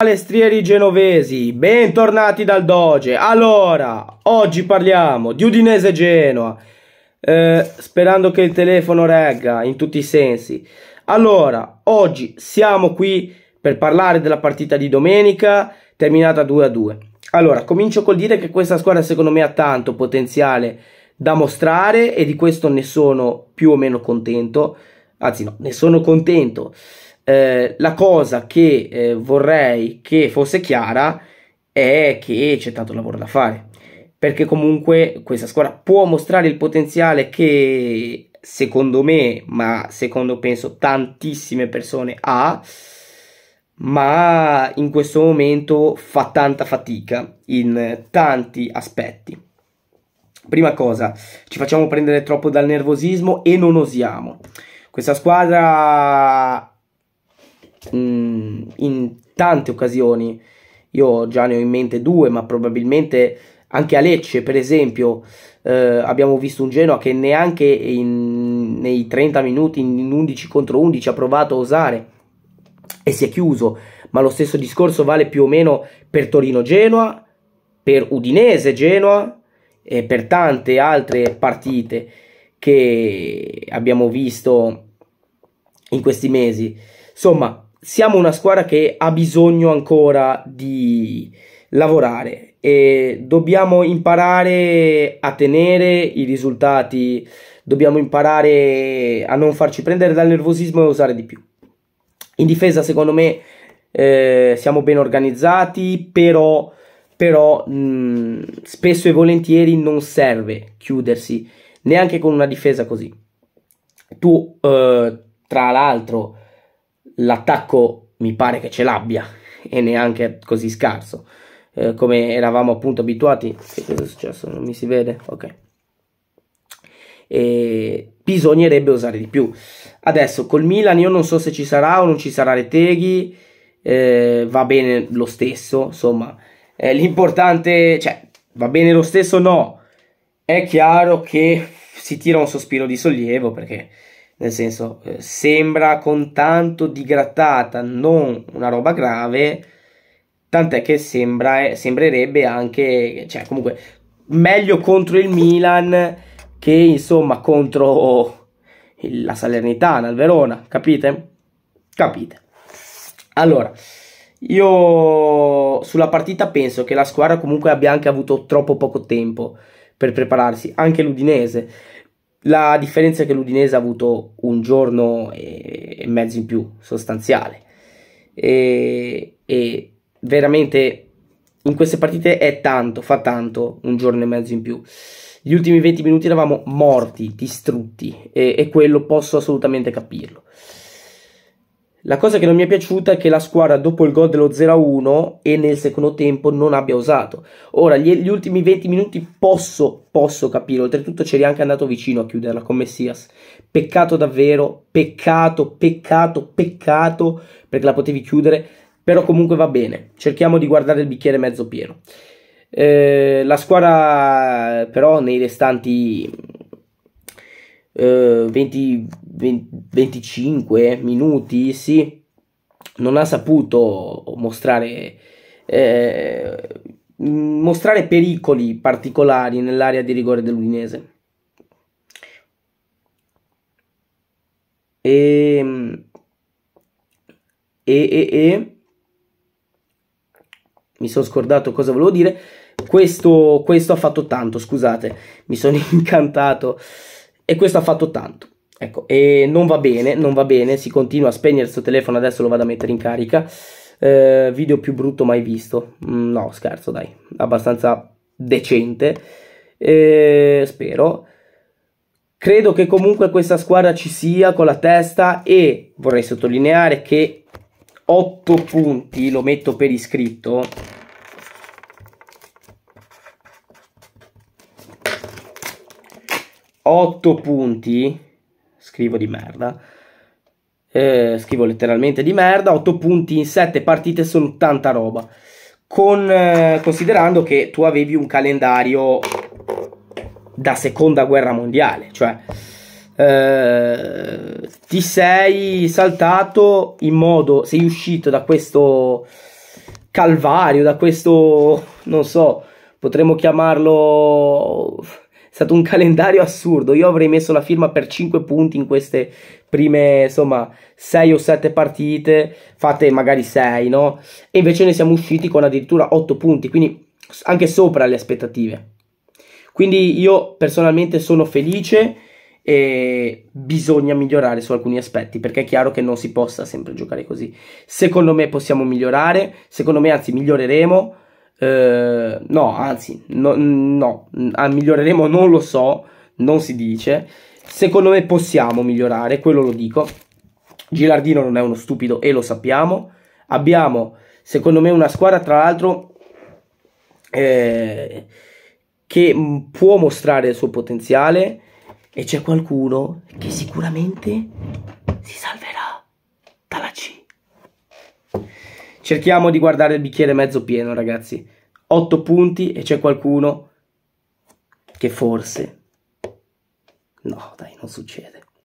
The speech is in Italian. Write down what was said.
Palestrieri genovesi, bentornati dal Doge. Allora, oggi parliamo di Udinese Genoa. Eh, sperando che il telefono regga in tutti i sensi. Allora, oggi siamo qui per parlare della partita di domenica, terminata 2 a 2. Allora, comincio col dire che questa squadra secondo me ha tanto potenziale da mostrare e di questo ne sono più o meno contento. Anzi, no, ne sono contento. Eh, la cosa che eh, vorrei che fosse chiara è che c'è tanto lavoro da fare, perché comunque questa squadra può mostrare il potenziale che secondo me, ma secondo penso tantissime persone ha, ma in questo momento fa tanta fatica in tanti aspetti. Prima cosa, ci facciamo prendere troppo dal nervosismo e non osiamo. Questa squadra mh, mm, in tante occasioni. Io già ne ho in mente due, ma probabilmente anche a Lecce, per esempio, eh, abbiamo visto un Genoa che neanche in, nei 30 minuti in 11 contro 11 ha provato a osare e si è chiuso. Ma lo stesso discorso vale più o meno per Torino-Genoa, per Udinese-Genoa e per tante altre partite che abbiamo visto in questi mesi. Insomma, siamo una squadra che ha bisogno ancora di lavorare e dobbiamo imparare a tenere i risultati, dobbiamo imparare a non farci prendere dal nervosismo e usare di più. In difesa, secondo me, eh, siamo ben organizzati, però, però mh, spesso e volentieri non serve chiudersi neanche con una difesa così. Tu, eh, tra l'altro, l'attacco mi pare che ce l'abbia e neanche così scarso eh, come eravamo appunto abituati che cosa è successo non mi si vede ok e bisognerebbe usare di più adesso col Milan io non so se ci sarà o non ci sarà Reteghi eh, va bene lo stesso insomma eh, l'importante cioè va bene lo stesso no è chiaro che si tira un sospiro di sollievo perché nel senso eh, sembra con tanto di grattata non una roba grave tant'è che sembra, eh, sembrerebbe anche cioè comunque meglio contro il Milan che insomma contro la Salernitana, il Verona, capite? Capite. Allora, io sulla partita penso che la squadra comunque abbia anche avuto troppo poco tempo per prepararsi, anche l'Udinese la differenza è che l'Udinese ha avuto un giorno e, mezzo in più, sostanziale. E, e veramente in queste partite è tanto, fa tanto un giorno e mezzo in più. Gli ultimi 20 minuti eravamo morti, distrutti e, e quello posso assolutamente capirlo. La cosa che non mi è piaciuta è che la squadra dopo il gol dello 0-1 e nel secondo tempo non abbia usato. Ora, gli, gli, ultimi 20 minuti posso, posso capire, oltretutto c'eri anche andato vicino a chiuderla con Messias. Peccato davvero, peccato, peccato, peccato, perché la potevi chiudere, però comunque va bene. Cerchiamo di guardare il bicchiere mezzo pieno. Eh, la squadra però nei restanti eh, 20 20, 25 minuti, sì, non ha saputo mostrare, eh, mostrare pericoli particolari nell'area di rigore dell'Udinese. E, ehm, e, e, e mi sono scordato cosa volevo dire. Questo, questo ha fatto tanto, scusate, mi sono incantato. E questo ha fatto tanto. Ecco, e non va bene, non va bene, si continua a spegnere il suo telefono, adesso lo vado a mettere in carica. Eh, video più brutto mai visto. Mm, no, scherzo, dai, abbastanza decente. Eh, spero. Credo che comunque questa squadra ci sia con la testa e vorrei sottolineare che 8 punti, lo metto per iscritto, punti scrivo di merda. Eh, scrivo letteralmente di merda, 8 punti in 7 partite sono tanta roba. Con, eh, considerando che tu avevi un calendario da seconda guerra mondiale, cioè eh, ti sei saltato in modo, sei uscito da questo calvario, da questo, non so, potremmo chiamarlo stato un calendario assurdo. Io avrei messo la firma per 5 punti in queste prime, insomma, 6 o 7 partite, fatte magari 6, no? E invece ne siamo usciti con addirittura 8 punti, quindi anche sopra le aspettative. Quindi io personalmente sono felice e bisogna migliorare su alcuni aspetti perché è chiaro che non si possa sempre giocare così. Secondo me possiamo migliorare, secondo me anzi miglioreremo eh, no, anzi, no, no. Ah, miglioreremo non lo so, non si dice. Secondo me possiamo migliorare, quello lo dico. Girardino non è uno stupido e lo sappiamo. Abbiamo, secondo me, una squadra, tra l'altro, eh, che può mostrare il suo potenziale e c'è qualcuno che sicuramente si salverà dalla C. Cerchiamo di guardare il bicchiere mezzo pieno, ragazzi. 8 punti e c'è qualcuno che forse... No, dai, non succede.